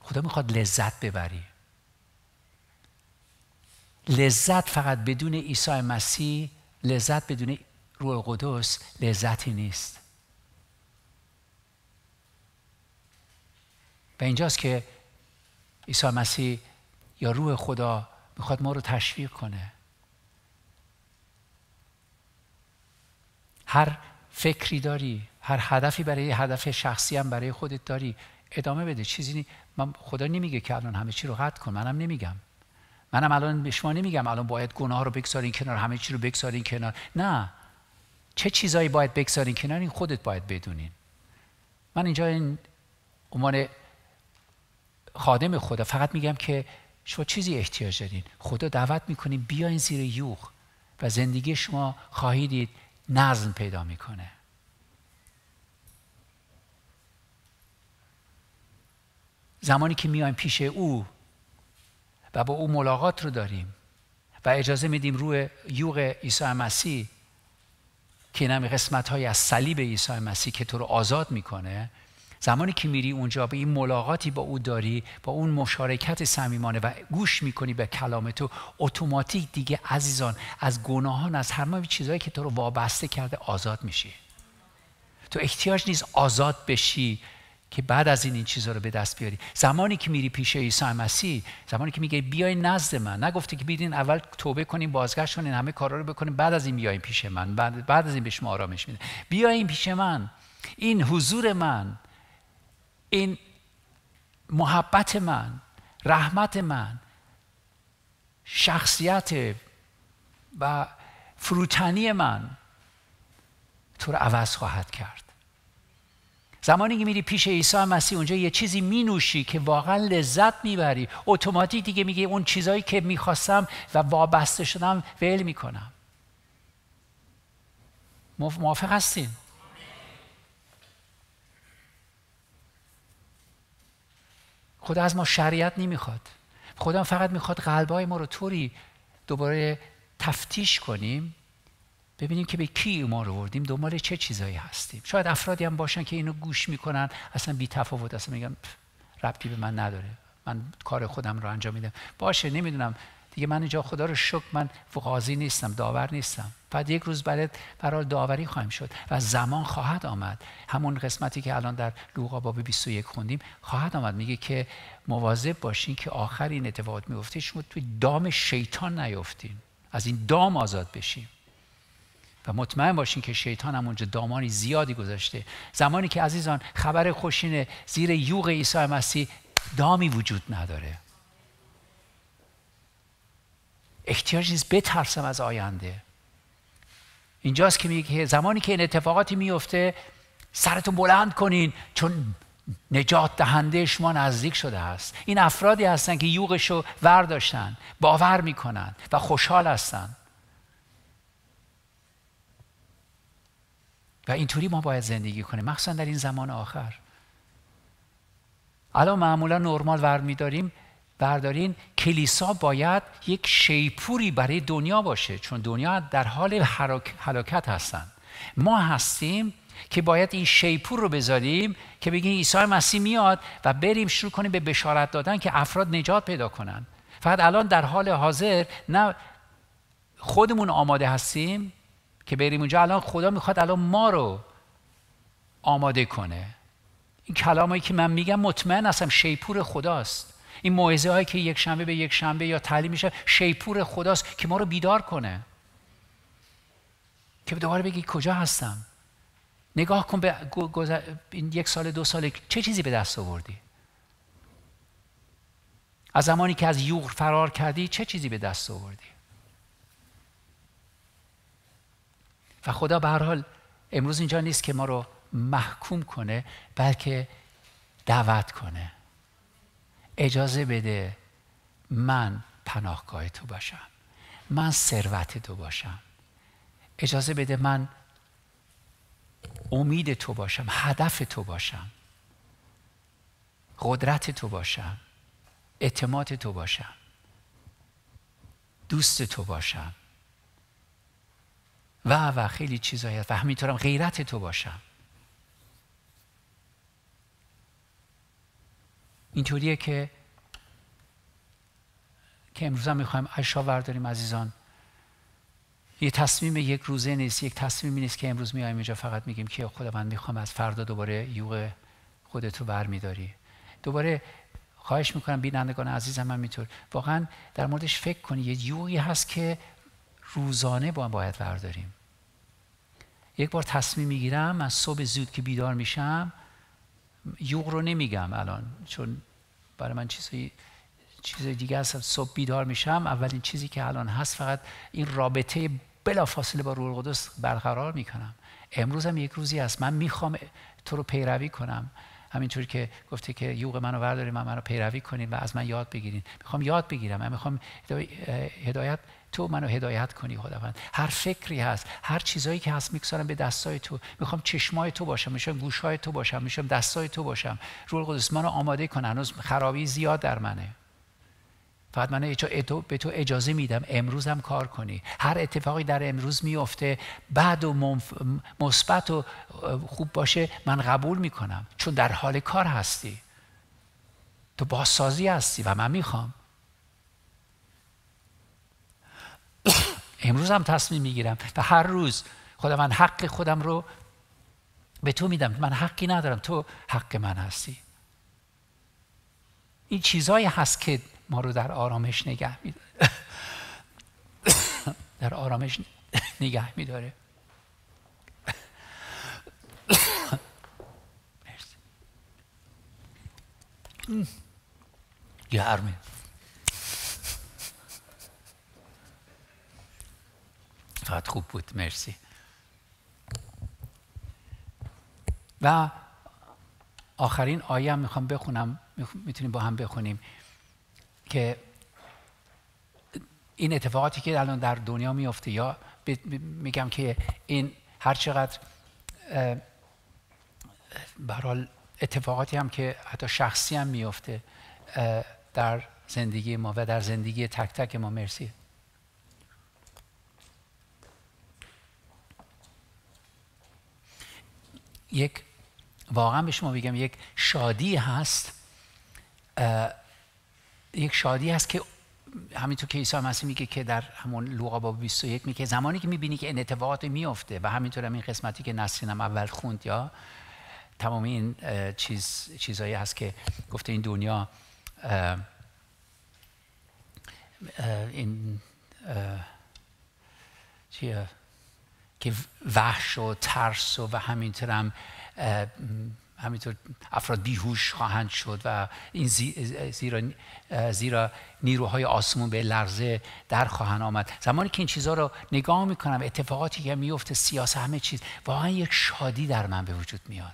خدا میخواد لذت ببری لذت فقط بدون عیسی مسیح لذت بدون روح قدس لذتی نیست و اینجاست که عیسی مسیح یا روح خدا میخواد ما رو تشویق کنه هر فکری داری هر هدفی برای هدف شخصی هم برای خودت داری ادامه بده چیزی من خدا نمیگه که الان همه چی رو قطع کن منم نمیگم منم الان به شما نمیگم الان باید گناه رو بگذارین کنار همه چی رو بگذارین کنار نه چه چیزایی باید بگذارین کنار این خودت باید بدونین من اینجا این عنوان خادم خدا فقط میگم که شما چیزی احتیاج دارین خدا دعوت میکنین بیاین زیر یوغ و زندگی شما خواهیدید نظم پیدا میکنه زمانی که میایم پیش او و با او ملاقات رو داریم و اجازه میدیم روی یوغ عیسی مسیح که این همه قسمت های از صلیب عیسی مسیح که تو رو آزاد میکنه زمانی که میری اونجا به این ملاقاتی با او داری با اون مشارکت صمیمانه و گوش میکنی به کلام تو اتوماتیک دیگه عزیزان از گناهان از هر چیزهایی که تو رو وابسته کرده آزاد میشی تو احتیاج نیست آزاد بشی که بعد از این این چیزها رو به دست بیاری زمانی که میری پیش عیسی مسیح زمانی که میگه بیای نزد من نگفته که بیدین اول توبه کنیم بازگشت کنین همه کارا رو بکنیم بعد از این بیاین پیش من بعد, بعد از این به شما آرامش میده بیاین پیش من این حضور من این محبت من رحمت من شخصیت و فروتنی من تو رو عوض خواهد کرد زمانی که میری پیش عیسی مسیح اونجا یه چیزی مینوشی که واقعا لذت میبری اتوماتیک دیگه میگه اون چیزایی که میخواستم و وابسته شدم ول میکنم موافق هستین خدا از ما شریعت نمیخواد خدا فقط میخواد قلبای ما رو طوری دوباره تفتیش کنیم ببینیم که به کی ما رو وردیم دنبال چه چیزایی هستیم شاید افرادی هم باشن که اینو گوش میکنن اصلا بی تفاوت اصلا میگن ربطی به من نداره من کار خودم رو انجام میدم باشه نمیدونم دیگه من اینجا خدا رو شکر من قاضی نیستم داور نیستم بعد یک روز برات برای داوری خواهیم شد و زمان خواهد آمد همون قسمتی که الان در لوقا باب 21 خوندیم خواهد آمد میگه که مواظب باشین که آخر این اتفاقات میفته شما توی دام شیطان نیفتین از این دام آزاد بشیم و مطمئن باشین که شیطان هم اونجا دامانی زیادی گذاشته زمانی که عزیزان خبر خوشین زیر یوغ عیسی مسیح دامی وجود نداره احتیاج نیست بترسم از آینده اینجاست که میگه زمانی که این اتفاقاتی میفته سرتون بلند کنین چون نجات دهنده شما نزدیک شده است این افرادی هستند که رو ورداشتن باور میکنن و خوشحال هستند و اینطوری ما باید زندگی کنیم مخصوصا در این زمان آخر الان معمولا نرمال ور میداریم بردارین کلیسا باید یک شیپوری برای دنیا باشه چون دنیا در حال حلاکت هستند. ما هستیم که باید این شیپور رو بذاریم که بگیم عیسی مسیح میاد و بریم شروع کنیم به بشارت دادن که افراد نجات پیدا کنن فقط الان در حال حاضر نه خودمون آماده هستیم که بریم اونجا الان خدا میخواد الان ما رو آماده کنه این کلامایی که من میگم مطمئن هستم شیپور خداست این موعظه هایی که یک شنبه به یک شنبه یا تعلیم میشه شیپور خداست که ما رو بیدار کنه که دوباره بگی کجا هستم نگاه کن به این یک سال دو سال چه چیزی به دست آوردی از زمانی که از یوغ فرار کردی چه چیزی به دست آوردی و خدا به هر حال امروز اینجا نیست که ما رو محکوم کنه بلکه دعوت کنه اجازه بده من پناهگاه تو باشم من ثروت تو باشم اجازه بده من امید تو باشم هدف تو باشم قدرت تو باشم اعتماد تو باشم دوست تو باشم و و خیلی چیزایی و همینطورم غیرت تو باشم اینطوریه که که امروز هم میخوایم عشا ورداریم عزیزان یه تصمیم یک روزه نیست یک تصمیمی نیست که امروز میایم اینجا فقط میگیم که من میخوام از فردا دوباره یوغ خودتو برمیداری دوباره خواهش میکنم بینندگان عزیزم هم همینطور واقعا در موردش فکر کنی یه یوغی هست که روزانه با باید برداریم یک بار تصمیم میگیرم از صبح زود که بیدار میشم یوغ رو نمیگم الان چون برای من چیزی چیز دیگه است صبح بیدار میشم اولین چیزی که الان هست فقط این رابطه بلا فاصله با روح القدس برقرار میکنم امروز هم یک روزی هست من میخوام تو رو پیروی کنم همینطور که گفته که یوغ منو ورداریم من رو پیروی کنین و از من یاد بگیرین میخوام یاد بگیرم من میخوام هدایت تو منو هدایت کنی خداوند هر فکری هست هر چیزایی که هست میگذارم به دستای تو میخوام چشمای تو باشم میشم گوشهای تو باشم میشم دستای تو باشم روح القدس منو آماده کن هنوز خرابی زیاد در منه فقط من به تو اجازه میدم امروز هم کار کنی هر اتفاقی در امروز میفته بعد و مثبت و خوب باشه من قبول میکنم چون در حال کار هستی تو بازسازی هستی و من میخوام امروز هم تصمیم میگیرم و هر روز خدا من حق خودم رو به تو میدم من حقی ندارم تو حق من هستی این چیزهایی هست که ما رو در آرامش نگه میداره در آرامش نگه میداره گرمه فقط خوب بود مرسی و آخرین آیه هم میخوام بخونم میتونیم با هم بخونیم که این اتفاقاتی که الان در دنیا میفته یا میگم که این هر چقدر برحال اتفاقاتی هم که حتی شخصی هم میفته در زندگی ما و در زندگی تک تک ما مرسی یک واقعا به شما بگم یک شادی هست یک شادی هست که همینطور که عیسی مسیح میگه که در همون لوقا باب 21 میگه زمانی که میبینی که این میافته میفته و همینطور هم این قسمتی که نسرینم اول خوند یا تمام این چیز چیزایی هست که گفته این دنیا این چیه که وحش و ترس و, و همینطور هم همینطور افراد بیهوش خواهند شد و این زیرا, زیرا نیروهای آسمون به لرزه در خواهند آمد زمانی که این چیزها رو نگاه میکنم اتفاقاتی که میفته سیاس همه چیز واقعا یک شادی در من به وجود میاد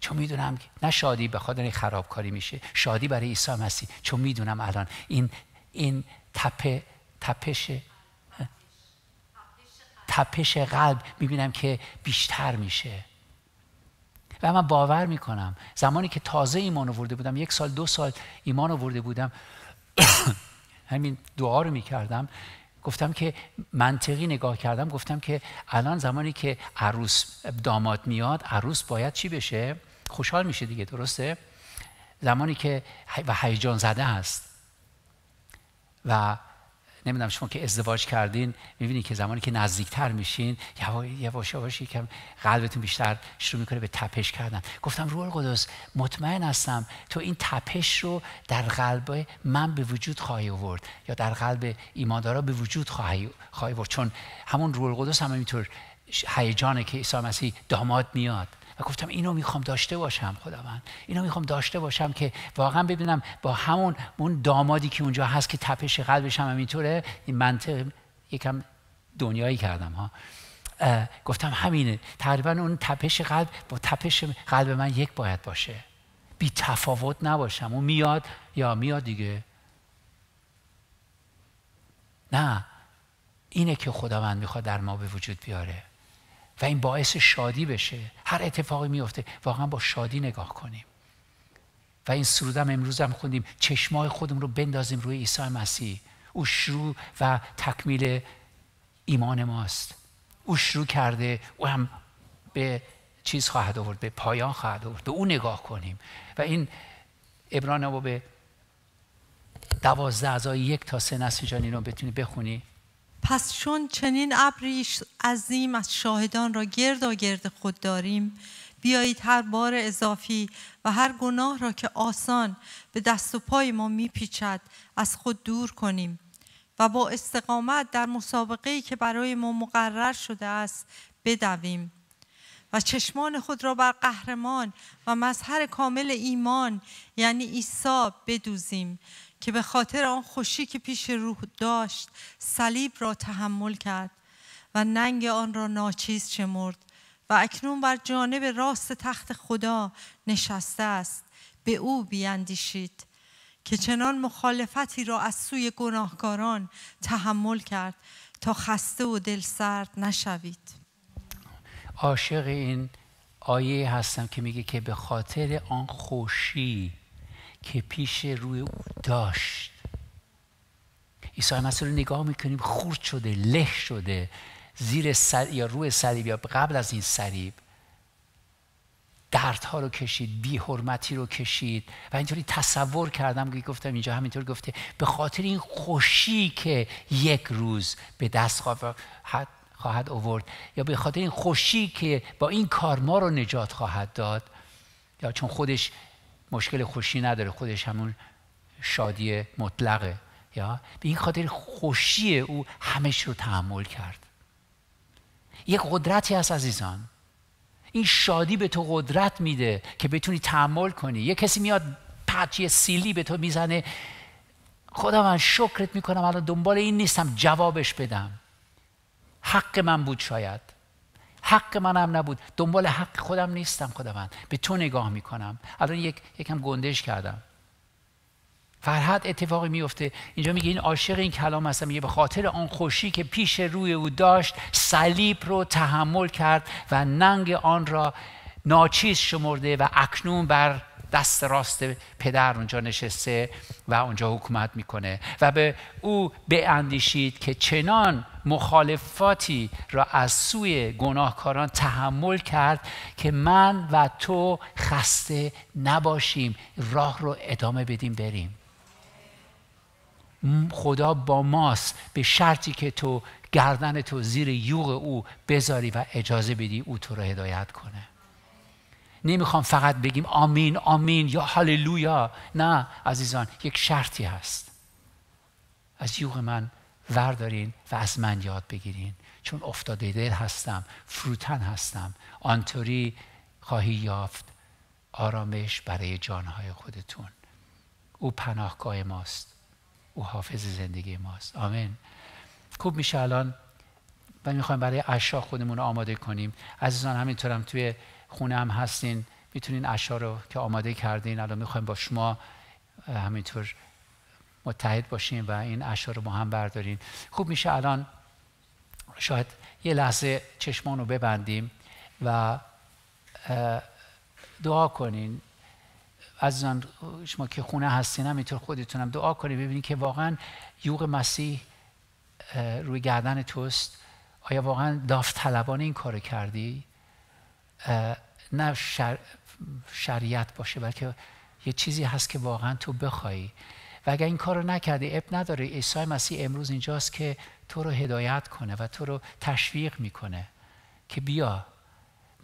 چون میدونم نه شادی به خاطر خرابکاری میشه شادی برای عیسی مسیح چون میدونم الان این این تپه تپش تپش قلب میبینم که بیشتر میشه و من باور میکنم زمانی که تازه ایمان آورده بودم یک سال دو سال ایمان آورده بودم [COUGHS] همین دعا رو میکردم گفتم که منطقی نگاه کردم گفتم که الان زمانی که عروس داماد میاد عروس باید چی بشه خوشحال میشه دیگه درسته زمانی که و هیجان زده است و نمیدونم شما که ازدواج کردین میبینید که زمانی که نزدیکتر میشین یواش یواش یکم قلبتون بیشتر شروع میکنه به تپش کردن گفتم روح القدس مطمئن هستم تو این تپش رو در قلب من به وجود خواهی آورد یا در قلب ایماندارا به وجود خواهی خواهی چون همون روح القدس هم اینطور حیجانه که عیسی مسیح داماد میاد و گفتم اینو میخوام داشته باشم خداوند اینو میخوام داشته باشم که واقعا ببینم با همون اون دامادی که اونجا هست که تپش قلبش هم اینطوره این منطق یکم دنیایی کردم ها گفتم همینه تقریبا اون تپش قلب با تپش قلب من یک باید باشه بی تفاوت نباشم اون میاد یا میاد دیگه نه اینه که خداوند میخواد در ما به وجود بیاره و این باعث شادی بشه هر اتفاقی میفته واقعا با شادی نگاه کنیم و این سرودم امروز هم خوندیم چشمای خودم رو بندازیم روی عیسی مسیح او شروع و تکمیل ایمان ماست او شروع کرده او هم به چیز خواهد آورد به پایان خواهد آورد به او نگاه کنیم و این ابران به دوازده ازای یک تا سه نسل جان رو بتونی بخونی پس چون چنین ابری عظیم از شاهدان را گرد و گرد خود داریم بیایید هر بار اضافی و هر گناه را که آسان به دست و پای ما میپیچد از خود دور کنیم و با استقامت در مسابقه‌ای که برای ما مقرر شده است بدویم و چشمان خود را بر قهرمان و مظهر کامل ایمان یعنی عیسی بدوزیم که به خاطر آن خوشی که پیش روح داشت صلیب را تحمل کرد و ننگ آن را ناچیز شمرد و اکنون بر جانب راست تخت خدا نشسته است به او بیاندیشید که چنان مخالفتی را از سوی گناهکاران تحمل کرد تا خسته و دلسرد نشوید عاشق این آیه هستم که میگه که به خاطر آن خوشی که پیش روی او داشت عیسی مسیح رو نگاه میکنیم خورد شده له شده زیر سر یا روی صلیب یا قبل از این صلیب دردها رو کشید بی حرمتی رو کشید و اینطوری تصور کردم که گفتم اینجا همینطور گفته به خاطر این خوشی که یک روز به دست خواهد آورد یا به خاطر این خوشی که با این کار ما رو نجات خواهد داد یا چون خودش مشکل خوشی نداره خودش همون شادی مطلقه یا به این خاطر خوشی او همش رو تحمل کرد یک قدرتی هست عزیزان این شادی به تو قدرت میده که بتونی تحمل کنی یه کسی میاد پچی سیلی به تو میزنه خدا من شکرت میکنم الان دنبال این نیستم جوابش بدم حق من بود شاید حق منم نبود دنبال حق خودم نیستم خداوند به تو نگاه میکنم الان یک یکم گندش کردم فرحت اتفاقی میفته اینجا میگه این عاشق این کلام هستم میگه به خاطر آن خوشی که پیش روی او داشت صلیب رو تحمل کرد و ننگ آن را ناچیز شمرده و اکنون بر دست راست پدر اونجا نشسته و اونجا حکومت میکنه و به او اندیشید که چنان مخالفاتی را از سوی گناهکاران تحمل کرد که من و تو خسته نباشیم راه رو ادامه بدیم بریم خدا با ماست به شرطی که تو گردن تو زیر یوغ او بذاری و اجازه بدی او تو را هدایت کنه نمیخوام فقط بگیم آمین آمین یا هاللویا نه عزیزان یک شرطی هست از یوغ من وردارین و از من یاد بگیرین چون افتاده دل هستم فروتن هستم آنطوری خواهی یافت آرامش برای جانهای خودتون او پناهگاه ماست او حافظ زندگی ماست آمین خوب میشه الان و میخوایم برای عشا خودمون رو آماده کنیم عزیزان همینطورم توی خونه هم هستین میتونین عشا رو که آماده کردین الان میخوایم با شما همینطور متحد باشیم و این عشا رو با هم بردارین خوب میشه الان شاید یه لحظه چشمان رو ببندیم و دعا کنین عزیزان شما که خونه هستین همینطور خودتونم دعا کنین ببینین که واقعا یوغ مسیح روی گردن توست آیا واقعا داوطلبانه این کارو کردی نه شریعت باشه بلکه یه چیزی هست که واقعا تو بخوایی و اگر این کار رو نکردی اب نداره عیسی مسیح امروز اینجاست که تو رو هدایت کنه و تو رو تشویق میکنه که بیا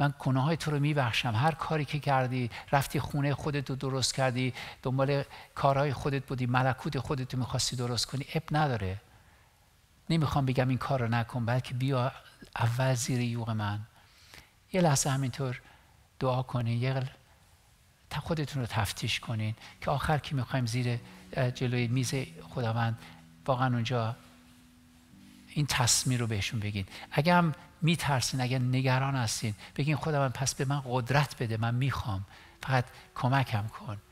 من کنه های تو رو میبخشم هر کاری که کردی رفتی خونه خودت رو درست کردی دنبال کارهای خودت بودی ملکوت خودت رو میخواستی درست کنی اب نداره نمیخوام بگم این کار رو نکن بلکه بیا اول زیر یوق من یه لحظه همینطور دعا کنین یه خودتون رو تفتیش کنین که آخر که میخوایم زیر جلوی میز خداوند واقعا اونجا این تصمیم رو بهشون بگین اگه هم میترسین اگه نگران هستین بگین خداوند پس به من قدرت بده من میخوام فقط کمکم کن